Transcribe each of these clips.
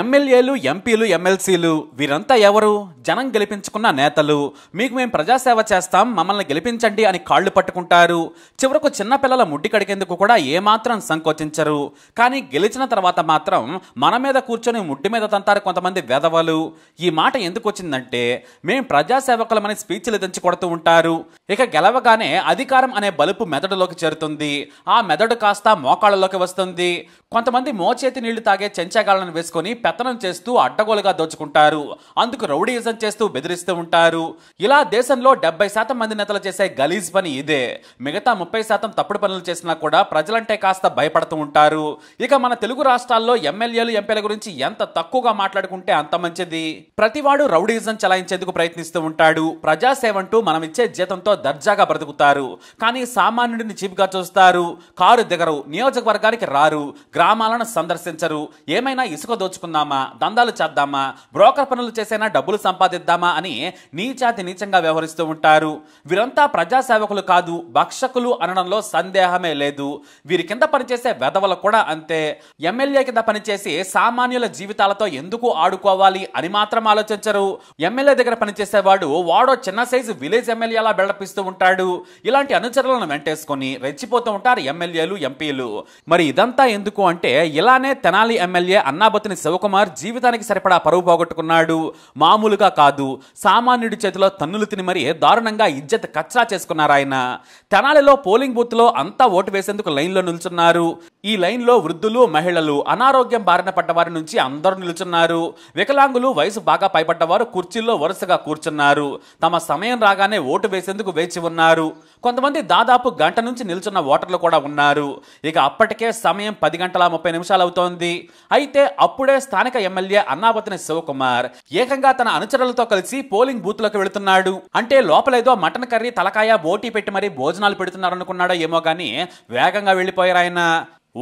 ఎమ్మెల్యేలు ఎంపీలు ఎమ్మెల్సీలు వీరంతా ఎవరు జనం గెలిపించుకున్న నేతలు మీకు మేము ప్రజాసేవ చేస్తాం మమ్మల్ని గెలిపించండి అని కాళ్ళు పట్టుకుంటారు చివరకు చిన్నపిల్లల ముడ్డి కడిగేందుకు కూడా ఏమాత్రం సంకోచించరు కానీ గెలిచిన తర్వాత మాత్రం మన మీద కూర్చొని ముడ్డి మీద తంటారు కొంతమంది వెధవలు ఈ మాట ఎందుకు వచ్చిందంటే మేము ప్రజాసేవకులమని స్పీచ్లు దించి కొడుతూ ఉంటారు ఇక గెలవగానే అధికారం అనే బలుపు మెదడులోకి చేరుతుంది ఆ మెదడు కాస్త మోకాళ్ళలోకి వస్తుంది కొంతమంది మోచేతి నీళ్లు తాగే చెంచాగాళ్ళను వేసుకొని పెత్తనం చేస్తూ అడ్డగోలుగా దోచుకుంటారు అందుకు రౌడీయిజం చేస్తూ బెదిరిస్తూ ఉంటారు ఇలా దేశంలో డెబ్బై శాతం మంది నేతలు చేసే గలీజ్ పని ఇదే మిగతా ముప్పై శాతం తప్పుడు పనులు చేసినా కూడా ప్రజలంటే కాస్త భయపడుతూ ఉంటారు ఇక మన తెలుగు రాష్ట్రాల్లో ఎమ్మెల్యేలు ఎంపీల గురించి ఎంత తక్కువగా మాట్లాడుకుంటే అంత మంచిది ప్రతివాడు రౌడీయిజం చలాయించేందుకు ప్రయత్నిస్తూ ఉంటాడు ప్రజాసేవంటూ మనం ఇచ్చే జీతంతో దర్జాగా బ్రతుకుతారు కానీ సామాన్యుడిని చీప్గా చూస్తారు కారు దిగరు నియోజకవర్గానికి రారు గ్రామాలను సందర్శించరు ఏమైనా ఇసుక దోచుకు చేసుకుందామా దందాలు చేద్దామా బ్రోకర్ పనులు చేసైనా డబ్బులు సంపాదిద్దామా అని నీచాతి నీచంగా వ్యవహరిస్తూ ఉంటారు వీరంతా ప్రజాసేవకులు కాదు భక్షకులు అనడంలో సందేహమే లేదు వీరి కింద పనిచేసే వెధవలు కూడా అంతే ఎమ్మెల్యే కింద పనిచేసి సామాన్యుల జీవితాలతో ఎందుకు ఆడుకోవాలి అని మాత్రం ఆలోచించరు ఎమ్మెల్యే దగ్గర పనిచేసేవాడు వాడో చిన్న సైజు విలేజ్ ఎమ్మెల్యేలా బిల్డప్ ఉంటాడు ఇలాంటి అనుచరులను వెంటేసుకొని రెచ్చిపోతూ ఉంటారు ఎమ్మెల్యేలు ఎంపీలు మరి ఇదంతా ఎందుకు అంటే ఇలానే తెనాలి ఎమ్మెల్యే అన్నాబతిని శివ శివకుమార్ జీవితానికి సరిపడా పరువు పోగొట్టుకున్నాడు మామూలుగా కాదు సామాన్యుడి చేతిలో తన్నులు తిని మరీ దారుణంగా ఇజ్జత్ కచ్చా చేసుకున్నారు ఆయన తెనాలిలో పోలింగ్ బూత్లో అంతా ఓటు వేసేందుకు లైన్లో నిల్చున్నారు ఈ లైన్లో వృద్ధులు మహిళలు అనారోగ్యం బారిన పడ్డవారి నుంచి అందరూ నిలుచున్నారు వికలాంగులు వయసు బాగా పైపడ్డవారు కుర్చీల్లో వరుసగా కూర్చున్నారు తమ సమయం రాగానే ఓటు వేసేందుకు వేచి ఉన్నారు కొంతమంది దాదాపు గంట నుంచి నిల్చున్న ఓటర్లు కూడా ఉన్నారు ఇక అప్పటికే సమయం పది గంటల ముప్పై నిమిషాలు అవుతోంది అయితే అప్పుడే స్థానిక ఎమ్మెల్యే అన్నాపతిని శివకుమార్ ఏకంగా తన అనుచరులతో కలిసి పోలింగ్ బూత్లోకి వెళుతున్నాడు అంటే లోపలేదో మటన్ కర్రీ తలకాయ బోటీ పెట్టి మరీ భోజనాలు పెడుతున్నారనుకున్నాడో ఏమో కానీ వేగంగా వెళ్ళిపోయారు ఆయన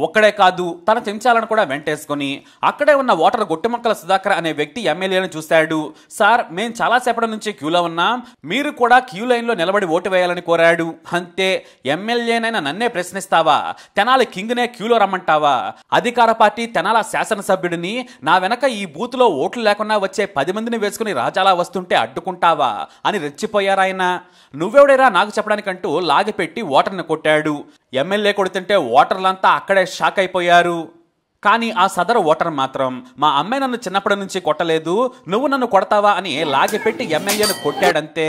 ఒక్కడే కాదు తన చెంచాలను కూడా వెంటేసుకొని అక్కడే ఉన్న ఓటర్ గొట్టెమక్కల సుధాకర్ అనే వ్యక్తి ఎమ్మెల్యేను చూశాడు సార్ మేం చాలాసేపటి నుంచి క్యూలో ఉన్నాం మీరు కూడా క్యూ లైన్లో నిలబడి ఓటు వేయాలని కోరాడు అంతే ఎమ్మెల్యేనైనా నన్నే ప్రశ్నిస్తావా తెనాలి కింగ్నే క్యూలో రమ్మంటావా అధికార పార్టీ తెనాల శాసనసభ్యుడిని నా వెనక ఈ బూత్లో ఓట్లు లేకుండా వచ్చే పది మందిని వేసుకుని రాజాలా వస్తుంటే అడ్డుకుంటావా అని రెచ్చిపోయారాయన నువ్వెవడేరా నాకు చెప్పడానికంటూ లాగిపెట్టి ఓటర్ని కొట్టాడు ఎమ్మెల్యే కొడుతుంటే ఓటర్లంతా అక్కడే షాక్ అయిపోయారు కానీ ఆ సదరు ఓటర్ మాత్రం మా అమ్మాయి నన్ను చిన్నప్పటి నుంచి కొట్టలేదు నువ్వు నన్ను కొడతావా అని లాగిపెట్టి ఎమ్మెల్యేను కొట్టాడంతే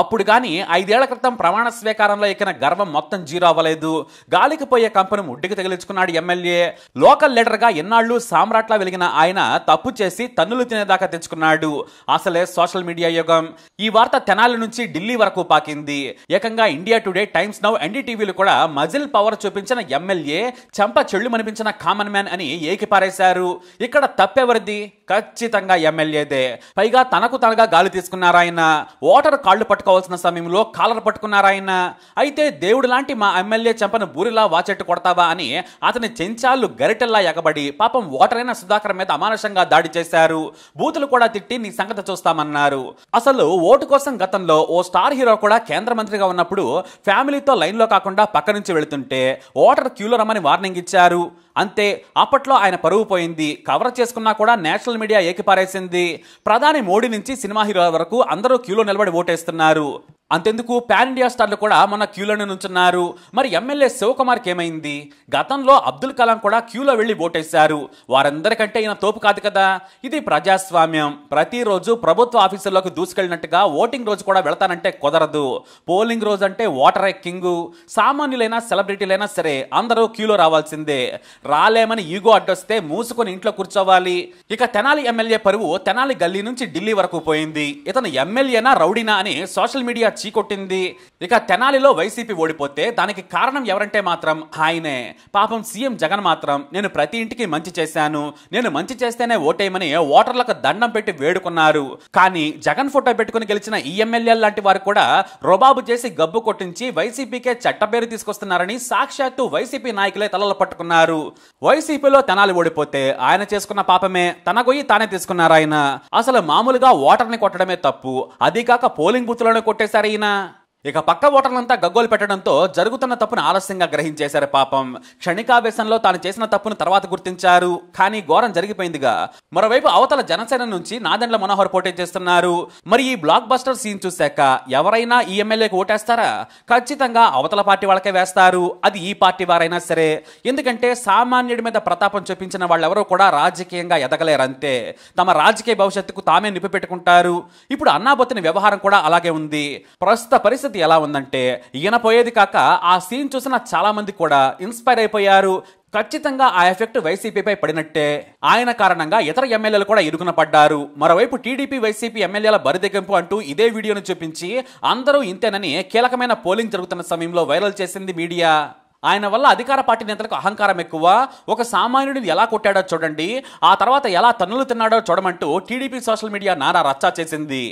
అప్పుడు కానీ ఐదేళ్ల క్రితం ప్రమాణ స్వీకారంలో ఎక్కిన గర్వం మొత్తం జీరో అవ్వలేదు గాలికి పోయే కంపెనీ ముడ్డికి తగిలించుకున్నాడు ఎమ్మెల్యే లోకల్ లీడర్గా ఎన్నాళ్ళు సామ్రాట్లా వెలిగిన ఆయన తప్పు చేసి తన్నులు తినేదాకా తెచ్చుకున్నాడు అసలే సోషల్ మీడియా యుగం ఈ వార్త తెనాలి నుంచి ఢిల్లీ వరకు పాకింది ఏకంగా ఇండియా టుడే టైమ్స్ నౌ ఎన్డీటీవీలు కూడా మజిల్ పవర్ చూపించిన ఎమ్మెల్యే చెంప చెళ్ళు మనిపించిన కామన్ మ్యాన్ అని ఏకిపారేశారు ఇక్కడ తప్పెవరిది ఖచ్చితంగా ఎమ్మెల్యేదే పైగా తనకు తనగా గాలి తీసుకున్నారాయన ఓటర్ కాళ్ళు పట్టు పట్టుకోవాల్సిన సమయంలో కాలర్ పట్టుకున్నారాయన అయితే దేవుడు లాంటి మా ఎమ్మెల్యే చెంపను బూరిలా వాచెట్టు కొడతావా అని అతని చెంచాళ్ళు గరిటెల్లా ఎగబడి పాపం ఓటరైన సుధాకర్ మీద అమానుషంగా దాడి చేశారు బూతులు కూడా తిట్టి నీ సంగతి చూస్తామన్నారు అసలు ఓటు కోసం గతంలో ఓ స్టార్ హీరో కూడా కేంద్ర మంత్రిగా ఉన్నప్పుడు ఫ్యామిలీతో లైన్లో కాకుండా పక్క నుంచి వెళుతుంటే ఓటర్ క్యూలో రమ్మని వార్నింగ్ ఇచ్చారు అంతే అప్పట్లో ఆయన పరువు పోయింది కవర్ చేసుకున్నా కూడా నేషనల్ మీడియా ఏకిపారేసింది ప్రధాని మోడీ నుంచి సినిమా హీరోల వరకు అందరూ క్యూలో నిలబడి ఓటేస్తున్నారు అంతెందుకు పాన్ ఇండియా స్టార్లు కూడా మన క్యూలోనే నుంచున్నారు మరి ఎమ్మెల్యే శివకుమార్కి ఏమైంది గతంలో అబ్దుల్ కలాం కూడా క్యూలో వెళ్ళి ఓటేశారు వారందరికంటే ఈయన తోపు కాదు కదా ఇది ప్రజాస్వామ్యం ప్రతిరోజు ప్రభుత్వ ఆఫీసుల్లోకి దూసుకెళ్ళినట్టుగా ఓటింగ్ రోజు కూడా వెళతానంటే కుదరదు పోలింగ్ రోజు అంటే ఓటరే కింగు సామాన్యులైనా సెలబ్రిటీలైనా సరే అందరూ క్యూలో రావాల్సిందే రాలేమని ఈగో అడ్డొస్తే మూసుకొని ఇంట్లో కూర్చోవాలి ఇక తెనాలి ఎమ్మెల్యే పరువు తెనాలి గల్లీ నుంచి ఢిల్లీ వరకు పోయింది ఇతను ఎమ్మెల్యేనా రౌడీనా అని సోషల్ మీడియా చీకొట్టింది ఇక తెనాలిలో వైసీపీ ఓడిపోతే దానికి కారణం ఎవరంటే మాత్రం ఆయనే పాపం సీఎం జగన్ మాత్రం నేను ప్రతి ఇంటికి మంచి చేశాను నేను మంచి చేస్తేనే ఓటేయమని ఓటర్లకు దండం పెట్టి వేడుకున్నారు కానీ జగన్ ఫోటో పెట్టుకుని గెలిచిన ఈ ఎమ్మెల్యే లాంటి వారు కూడా రొబాబు చేసి గబ్బు కొట్టించి వైసీపీకే చట్టపేరు తీసుకొస్తున్నారని సాక్షాత్తు వైసీపీ నాయకులే తలలు పట్టుకున్నారు వైసీపీలో తెనాలి ఓడిపోతే ఆయన చేసుకున్న పాపమే తన గొయ్యి తానే తీసుకున్నారు ఆయన అసలు మామూలుగా ఓటర్ని కొట్టడమే తప్పు అదీకాక పోలింగ్ బూత్లోనే కొట్టేశారు Karina ఇక పక్క ఓటర్లంతా గగ్గోలు పెట్టడంతో జరుగుతున్న తప్పును ఆలస్యంగా గ్రహించేశారు పాపం క్షణికావేశంలో తాను చేసిన తప్పును తర్వాత గుర్తించారు కానీ ఘోరం జరిగిపోయిందిగా మరోవైపు అవతల జనసేన నుంచి నాదెండ్ల మనోహర్ పోటీ చేస్తున్నారు మరి ఈ బ్లాక్ బస్టర్ సీన్ చూశాక ఎవరైనా ఈ ఎమ్మెల్యేకి ఓటేస్తారా ఖచ్చితంగా అవతల పార్టీ వాళ్ళకే వేస్తారు అది ఈ పార్టీ వారైనా సరే ఎందుకంటే సామాన్యుడి మీద ప్రతాపం చూపించిన వాళ్ళెవరూ కూడా రాజకీయంగా ఎదగలేరంతే తమ రాజకీయ భవిష్యత్తుకు తామే నిప్పు పెట్టుకుంటారు ఇప్పుడు అన్నాబొత్తిని వ్యవహారం కూడా అలాగే ఉంది ప్రస్తుత పరిస్థితి పరిస్థితి ఎలా ఉందంటే ఈయన పోయేది కాక ఆ సీన్ చూసిన చాలామంది కూడా ఇన్స్పైర్ అయిపోయారు ఖచ్చితంగా ఆ ఎఫెక్ట్ వైసీపీపై పడినట్టే ఆయన కారణంగా ఇతర ఎమ్మెల్యేలు కూడా ఇరుకున పడ్డారు మరోవైపు టీడీపీ వైసీపీ ఎమ్మెల్యేల బరిదెగింపు అంటూ ఇదే వీడియోను చూపించి అందరూ ఇంతేనని కీలకమైన పోలింగ్ జరుగుతున్న సమయంలో వైరల్ చేసింది మీడియా ఆయన వల్ల అధికార పార్టీ నేతలకు అహంకారం ఎక్కువ ఒక సామాన్యుడిని ఎలా కొట్టాడో చూడండి ఆ తర్వాత ఎలా తన్నులు తిన్నాడో చూడమంటూ టీడీపీ సోషల్ మీడియా నారా రచ్చా చేసింది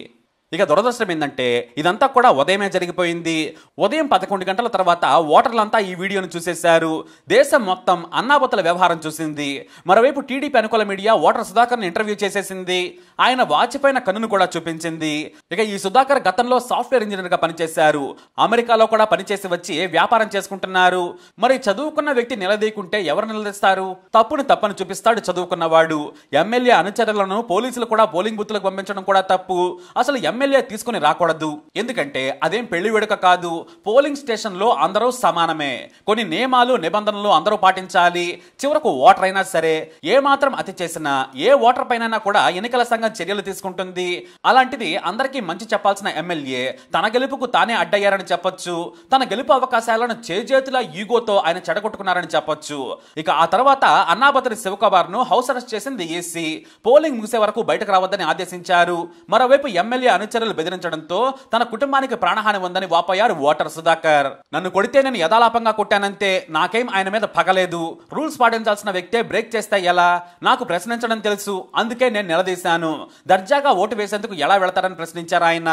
ఇక దురదృష్టం ఏంటంటే ఇదంతా కూడా ఉదయమే జరిగిపోయింది ఉదయం పదకొండు గంటల తర్వాత ఓటర్లంతా ఈ వీడియోను చూసేశారు దేశం మొత్తం అన్నాబొత్తుల వ్యవహారం చూసింది మరోవైపు టీడీపీ అనుకూల మీడియా ఓటర్ సుధాకర్ను ఇంటర్వ్యూ చేసేసింది ఆయన వాచిపోయిన కన్నును కూడా చూపించింది ఇక ఈ సుధాకర్ గతంలో సాఫ్ట్వేర్ ఇంజనీర్గా పనిచేశారు అమెరికాలో కూడా పనిచేసి వచ్చి వ్యాపారం చేసుకుంటున్నారు మరి చదువుకున్న వ్యక్తి నిలదీకుంటే ఎవరు నిలదీస్తారు తప్పును తప్పని చూపిస్తాడు చదువుకున్నవాడు ఎమ్మెల్యే అనుచరులను పోలీసులు కూడా పోలింగ్ బూత్లకు పంపించడం కూడా తప్పు అసలు ఎమ్మెల్యే ఎమ్మెల్యే తీసుకుని రాకూడదు ఎందుకంటే అదేం పెళ్లి వేడుక కాదు పోలింగ్ స్టేషన్ లో అందరూ సమానమే కొన్ని నియమాలు నిబంధనలు అందరూ పాటించాలి చివరకు ఓటర్ అయినా సరే ఏ మాత్రం అతి చేసినా ఏ ఓటర్ పైన కూడా ఎన్నికల సంఘం చర్యలు తీసుకుంటుంది అలాంటిది అందరికీ మంచి చెప్పాల్సిన ఎమ్మెల్యే తన గెలుపుకు తానే అడ్డయ్యారని చెప్పొచ్చు తన గెలుపు అవకాశాలను చేజేతుల ఈగోతో ఆయన చెడగొట్టుకున్నారని చెప్పొచ్చు ఇక ఆ తర్వాత అన్నాబద్రి శివకుమార్ ను హౌస్ అరెస్ట్ చేసింది ఏసీ పోలింగ్ ముగిసే వరకు బయటకు రావద్దని ఆదేశించారు మరోవైపు ఎమ్మెల్యే అను చర్యలు బెదిరించడంతో తన కుటుంబానికి ప్రాణహాని ఉందని వాపోయారు ఓటర్ సుధాకర్ నన్ను కొడితే నేను యథాలాపంగా కొట్టానంతే నాకేం ఆయన మీద పగలేదు రూల్స్ పాటించాల్సిన వ్యక్తే బ్రేక్ చేస్తే ఎలా నాకు ప్రశ్నించడం తెలుసు అందుకే నేను నిలదీశాను దర్జాగా ఓటు వేసేందుకు ఎలా వెళతారని ప్రశ్నించారు ఆయన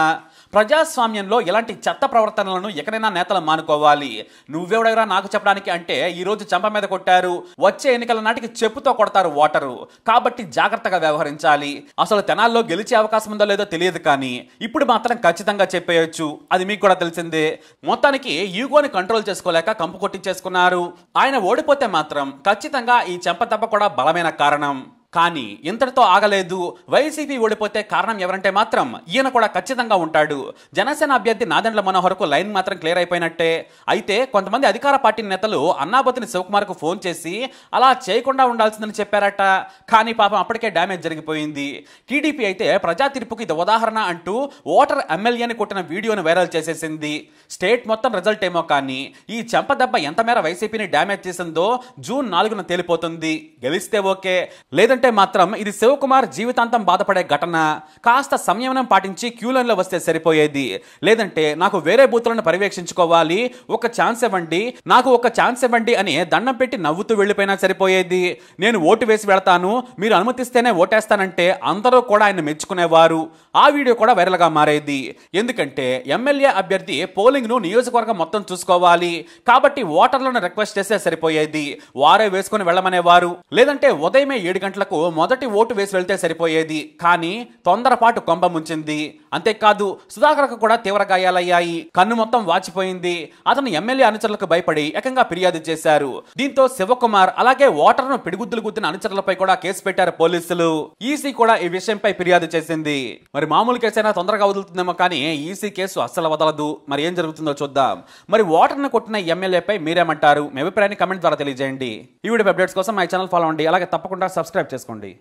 ప్రజాస్వామ్యంలో ఇలాంటి చెత్త ప్రవర్తనలను ఎక్కడైనా నేతలు మానుకోవాలి నువ్వెవడగరా నాకు చెప్పడానికి అంటే ఈ రోజు చంప మీద కొట్టారు వచ్చే ఎన్నికల నాటికి చెప్పుతో కొడతారు ఓటరు కాబట్టి జాగ్రత్తగా వ్యవహరించాలి అసలు తెనాల్లో గెలిచే అవకాశం ఉందో లేదో తెలియదు కానీ ఇప్పుడు మాత్రం ఖచ్చితంగా చెప్పేయచ్చు అది మీకు కూడా తెలిసిందే మొత్తానికి ఈగోని కంట్రోల్ చేసుకోలేక కంపు కొట్టించేసుకున్నారు ఆయన ఓడిపోతే మాత్రం ఖచ్చితంగా ఈ చెంప తప్ప కూడా బలమైన కారణం కానీ ఇంతటితో ఆగలేదు వైసీపీ ఓడిపోతే కారణం ఎవరంటే మాత్రం ఈయన కూడా ఖచ్చితంగా ఉంటాడు జనసేన అభ్యర్థి నాదండ్ల మనోహర్కు లైన్ మాత్రం క్లియర్ అయిపోయినట్టే అయితే కొంతమంది అధికార పార్టీ నేతలు అన్నాబతిని శివకుమార్కు ఫోన్ చేసి అలా చేయకుండా ఉండాల్సిందని చెప్పారట కానీ పాపం అప్పటికే డ్యామేజ్ జరిగిపోయింది టీడీపీ అయితే ప్రజా తీర్పుకి ఇది ఉదాహరణ అంటూ ఓటర్ ఎమ్మెల్యేని కొట్టిన వీడియోను వైరల్ చేసేసింది స్టేట్ మొత్తం రిజల్ట్ ఏమో కానీ ఈ చెంపదెబ్బ ఎంతమేర వైసీపీని డ్యామేజ్ చేసిందో జూన్ నాలుగున తేలిపోతుంది గెలిస్తే ఓకే లేదంటే లేదంటే మాత్రం ఇది శివకుమార్ జీవితాంతం బాధపడే ఘటన కాస్త సంయమనం పాటించి క్యూలైన్లో వస్తే సరిపోయేది లేదంటే నాకు వేరే బూతులను పర్యవేక్షించుకోవాలి ఒక ఛాన్స్ ఇవ్వండి నాకు ఒక ఛాన్స్ ఇవ్వండి అని దండం పెట్టి నవ్వుతూ వెళ్ళిపోయినా సరిపోయేది నేను ఓటు వేసి వెళతాను మీరు అనుమతిస్తేనే ఓటేస్తానంటే అందరూ కూడా ఆయన మెచ్చుకునేవారు ఆ వీడియో కూడా వైరల్గా మారేది ఎందుకంటే ఎమ్మెల్యే అభ్యర్థి పోలింగ్ను నియోజకవర్గం మొత్తం చూసుకోవాలి కాబట్టి ఓటర్లను రిక్వెస్ట్ చేస్తే సరిపోయేది వారే వేసుకుని వెళ్ళమనేవారు లేదంటే ఉదయమే ఏడు గంటలకు మనకు మొదటి ఓటు వేసి వెళ్తే సరిపోయేది కానీ తొందరపాటు కొంప ముంచింది అంతేకాదు సుధాకర్కు కూడా తీవ్ర గాయాలయ్యాయి కన్ను మొత్తం వాచిపోయింది అతను ఎమ్మెల్యే అనుచరులకు భయపడి ఏకంగా ఫిర్యాదు చేశారు దీంతో శివకుమార్ అలాగే ఓటర్ ను పిడిగుద్దులు గుద్దిన అనుచరులపై కూడా కేసు పెట్టారు పోలీసులు ఈసీ కూడా ఈ విషయంపై ఫిర్యాదు చేసింది మరి మామూలు కేసైనా తొందరగా వదులుతుందేమో కానీ ఈసీ కేసు అస్సలు వదలదు మరి ఏం జరుగుతుందో చూద్దాం మరి ను కొట్టిన ఎమ్మెల్యేపై మీరేమంటారు మీ అభిప్రాయాన్ని కమెంట్ ద్వారా తెలియజేయండి ఈ వీడియో అప్డేట్స్ కోసం మా ఛానల్ ఫాలో అండి అలాగే తప్పకుండా సబ్స్క్రైబ్ చేసుకోండి చేసుకోండి